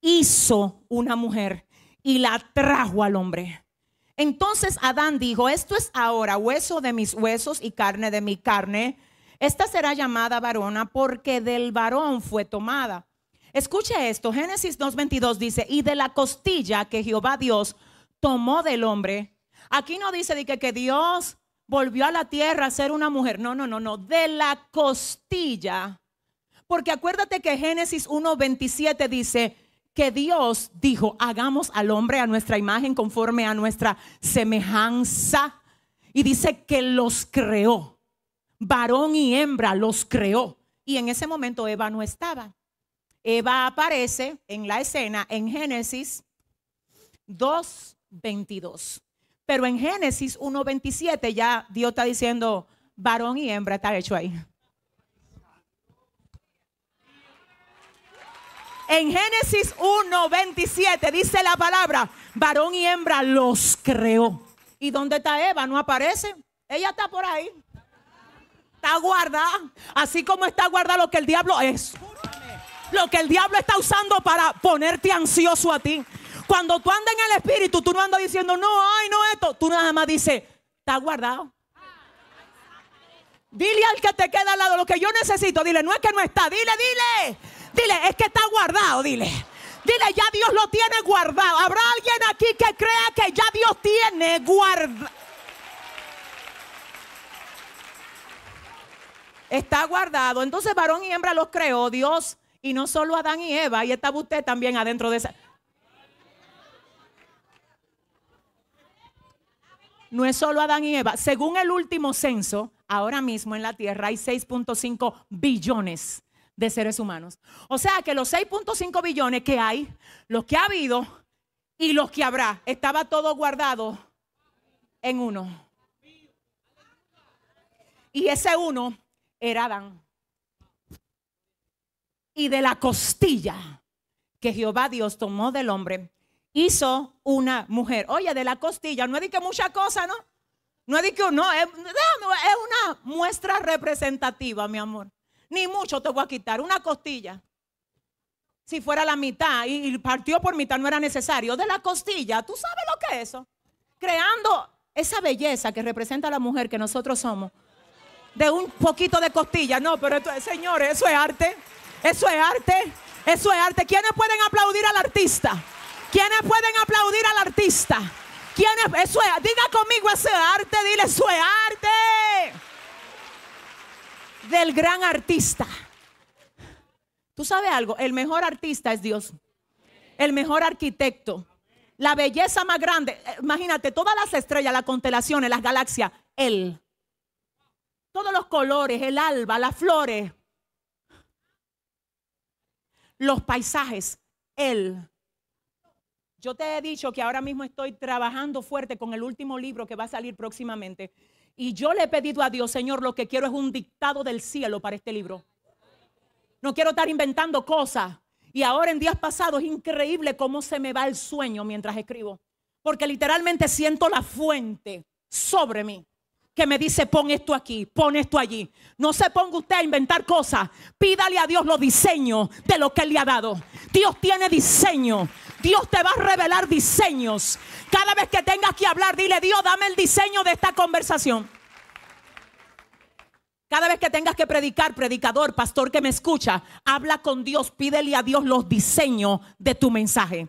hizo una mujer y la trajo al hombre. Entonces Adán dijo, esto es ahora hueso de mis huesos y carne de mi carne. Esta será llamada varona porque del varón fue tomada. Escuche esto, Génesis 2.22 dice, y de la costilla que Jehová Dios tomó del hombre. Aquí no dice de que, que Dios volvió a la tierra a ser una mujer. No, no, no, no. De la costilla. Porque acuérdate que Génesis 1.27 dice que Dios dijo, hagamos al hombre a nuestra imagen conforme a nuestra semejanza. Y dice que los creó. Varón y hembra los creó. Y en ese momento Eva no estaba. Eva aparece en la escena en Génesis 2.22. Pero en Génesis 1.27 ya Dios está diciendo, varón y hembra está hecho ahí. En Génesis 1.27 dice la palabra, varón y hembra los creó. ¿Y dónde está Eva? No aparece. Ella está por ahí. Está guardada. Así como está guardada lo que el diablo es. Lo que el diablo está usando para ponerte ansioso a ti. Cuando tú andas en el Espíritu, tú no andas diciendo, no, ay, no esto. Tú nada más dices, está guardado. Dile al que te queda al lado lo que yo necesito. Dile, no es que no está. Dile, dile. Dile, es que está guardado. Dile. Dile, ya Dios lo tiene guardado. ¿Habrá alguien aquí que crea que ya Dios tiene guardado? Está guardado. Entonces varón y hembra los creó Dios. Y no solo Adán y Eva. Y estaba usted también adentro de esa. no es solo Adán y Eva. Según el último censo, ahora mismo en la Tierra hay 6.5 billones de seres humanos. O sea que los 6.5 billones que hay, los que ha habido y los que habrá, estaba todo guardado en uno. Y ese uno era Adán. Y de la costilla que Jehová Dios tomó del hombre, hizo una mujer. Oye, de la costilla, no es de que mucha cosa, ¿no? No es de que no, es, una muestra representativa, mi amor. Ni mucho te voy a quitar, una costilla. Si fuera la mitad y, partió por mitad, no era necesario. De la costilla, ¿tú sabes lo que es eso? Creando esa belleza que representa a la mujer que nosotros somos. De un poquito de costilla, no, pero esto, señores, eso es arte. Eso es arte. Eso es arte. ¿Quiénes pueden aplaudir al artista? ¿Quiénes pueden aplaudir al artista? ¿Quiénes? Eso diga conmigo ese arte, dile, su arte del gran artista. Tú sabes algo, el mejor artista es Dios, el mejor arquitecto, la belleza más grande. Eh, imagínate, todas las estrellas, las constelaciones, las galaxias, Él. Todos los colores, el alba, las flores, los paisajes, Él. Yo te he dicho que ahora mismo estoy trabajando fuerte con el último libro que va a salir próximamente. Y yo le he pedido a Dios, Señor, lo que quiero es un dictado del cielo para este libro. No quiero estar inventando cosas. Y ahora en días pasados es increíble cómo se me va el sueño mientras escribo. Porque literalmente siento la fuente sobre mí que me dice pon esto aquí, pon esto allí. No se ponga usted a inventar cosas. Pídale a Dios los diseños de lo que él le ha dado. Dios tiene diseño. Dios te va a revelar diseños. Cada vez que tengas que hablar, dile, Dios, dame el diseño de esta conversación. Cada vez que tengas que predicar, predicador, pastor que me escucha, habla con Dios, pídele a Dios los diseños de tu mensaje.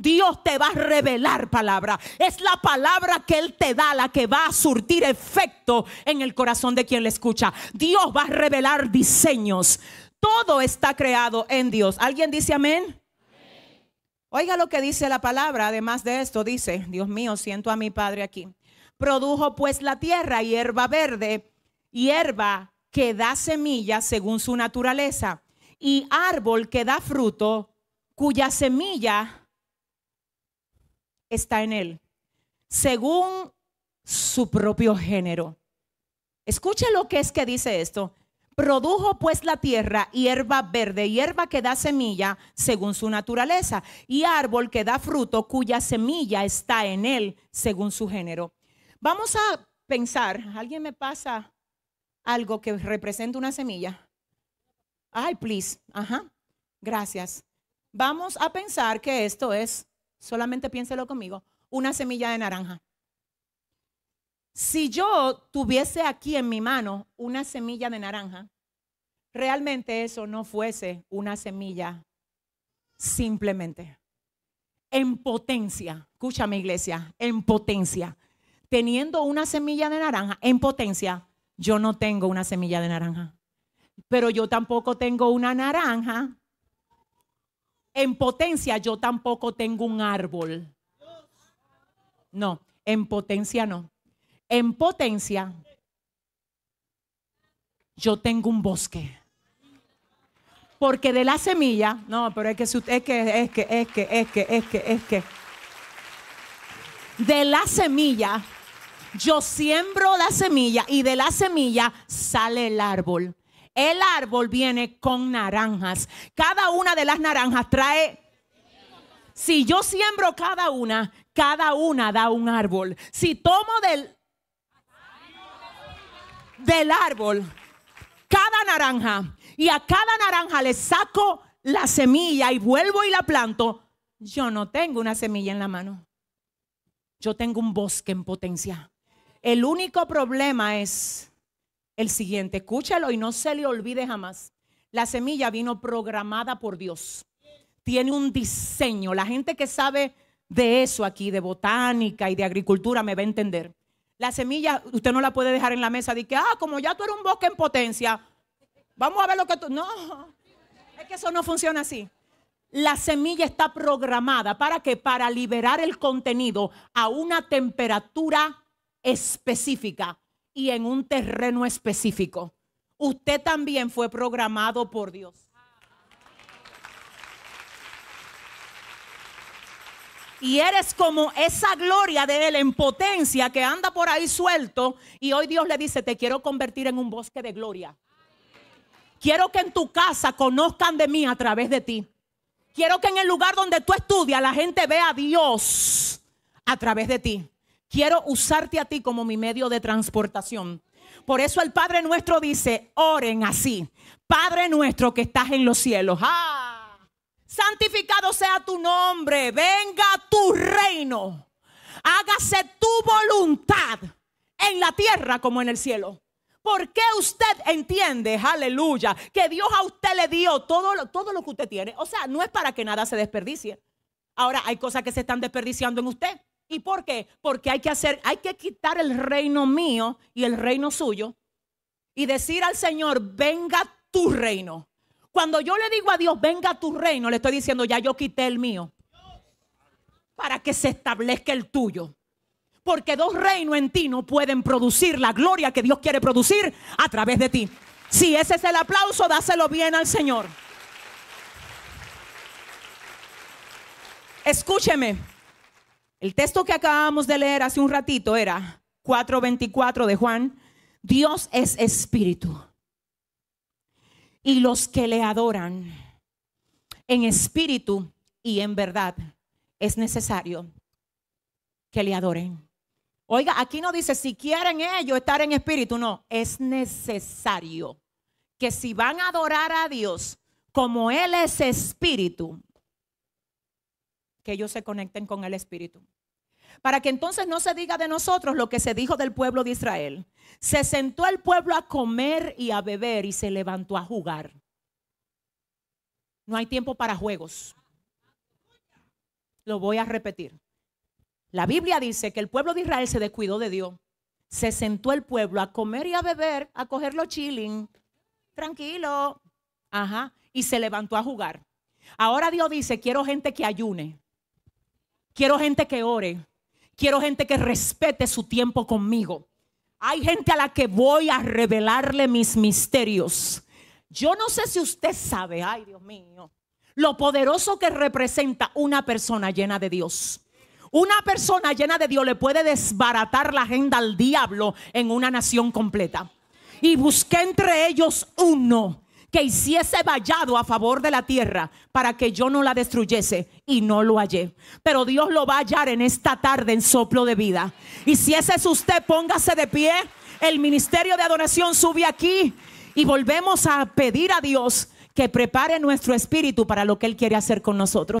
Dios te va a revelar palabra. Es la palabra que Él te da la que va a surtir efecto en el corazón de quien le escucha. Dios va a revelar diseños. Todo está creado en Dios. ¿Alguien dice amén? Oiga lo que dice la palabra, además de esto, dice, Dios mío, siento a mi padre aquí. Produjo pues la tierra hierba verde, hierba que da semilla según su naturaleza, y árbol que da fruto cuya semilla está en él, según su propio género. Escuche lo que es que dice esto. Produjo pues la tierra hierba verde, hierba que da semilla según su naturaleza, y árbol que da fruto cuya semilla está en él según su género. Vamos a pensar, ¿alguien me pasa algo que representa una semilla? Ay, please, ajá, gracias. Vamos a pensar que esto es, solamente piénselo conmigo, una semilla de naranja. Si yo tuviese aquí en mi mano una semilla de naranja, realmente eso no fuese una semilla simplemente. En potencia, escúchame iglesia, en potencia. Teniendo una semilla de naranja, en potencia, yo no tengo una semilla de naranja. Pero yo tampoco tengo una naranja. En potencia, yo tampoco tengo un árbol. No, en potencia no en potencia, yo tengo un bosque. Porque de la semilla, no, pero es que, es que, es que, es que, es que, es que, es que. De la semilla, yo siembro la semilla y de la semilla sale el árbol. El árbol viene con naranjas. Cada una de las naranjas trae... Si yo siembro cada una, cada una da un árbol. Si tomo del, del árbol cada naranja y a cada naranja le saco la semilla y vuelvo y la planto, yo no tengo una semilla en la mano. Yo tengo un bosque en potencia. El único problema es el siguiente. Escúchalo y no se le olvide jamás. La semilla vino programada por Dios. Tiene un diseño. La gente que sabe de eso aquí, de botánica y de agricultura, me va a entender. La semilla usted no la puede dejar en la mesa y que, ah, como ya tú eres un bosque en potencia, vamos a ver lo que tú... No, es que eso no funciona así. La semilla está programada para que para liberar el contenido a una temperatura específica y en un terreno específico. Usted también fue programado por Dios. y eres como esa gloria de él en potencia que anda por ahí suelto y hoy Dios le dice, te quiero convertir en un bosque de gloria. Quiero que en tu casa conozcan de mí a través de ti. Quiero que en el lugar donde tú estudias la gente vea a Dios a través de ti. Quiero usarte a ti como mi medio de transportación. Por eso el Padre nuestro dice, oren así. Padre nuestro que estás en los cielos. ¡Ah! santificado sea tu nombre, venga tu reino, hágase tu voluntad en la tierra como en el cielo. Porque usted entiende, aleluya, que Dios a usted le dio todo lo, todo lo que usted tiene? O sea, no es para que nada se desperdicie. Ahora, hay cosas que se están desperdiciando en usted. ¿Y por qué? Porque hay que hacer, hay que quitar el reino mío y el reino suyo y decir al Señor, venga tu reino. Cuando yo le digo a Dios, venga a tu reino, le estoy diciendo, ya yo quité el mío. Para que se establezca el tuyo. Porque dos reinos en ti no pueden producir la gloria que Dios quiere producir a través de ti. Si ese es el aplauso, dáselo bien al Señor. Escúcheme. El texto que acabamos de leer hace un ratito era 4.24 de Juan. Dios es espíritu y los que le adoran en espíritu y en verdad. Es necesario que le adoren. Oiga, aquí no dice si quieren ellos estar en espíritu, no, es necesario que si van a adorar a Dios como Él es espíritu, que ellos se conecten con el espíritu. Para que entonces no se diga de nosotros lo que se dijo del pueblo de Israel. Se sentó el pueblo a comer y a beber y se levantó a jugar. No hay tiempo para juegos. Lo voy a repetir. La Biblia dice que el pueblo de Israel se descuidó de Dios. Se sentó el pueblo a comer y a beber, a coger los chilling. Tranquilo. Ajá. Y se levantó a jugar. Ahora Dios dice, quiero gente que ayune. Quiero gente que ore. Quiero gente que respete su tiempo conmigo. Hay gente a la que voy a revelarle mis misterios. Yo no sé si usted sabe, ay Dios mío, lo poderoso que representa una persona llena de Dios. Una persona llena de Dios le puede desbaratar la agenda al diablo en una nación completa. Y busqué entre ellos uno que hiciese vallado a favor de la tierra para que yo no la destruyese y no lo hallé. Pero Dios lo va a hallar en esta tarde en soplo de vida. Y si ese es usted, póngase de pie. El ministerio de adoración sube aquí y volvemos a pedir a Dios que prepare nuestro espíritu para lo que Él quiere hacer con nosotros.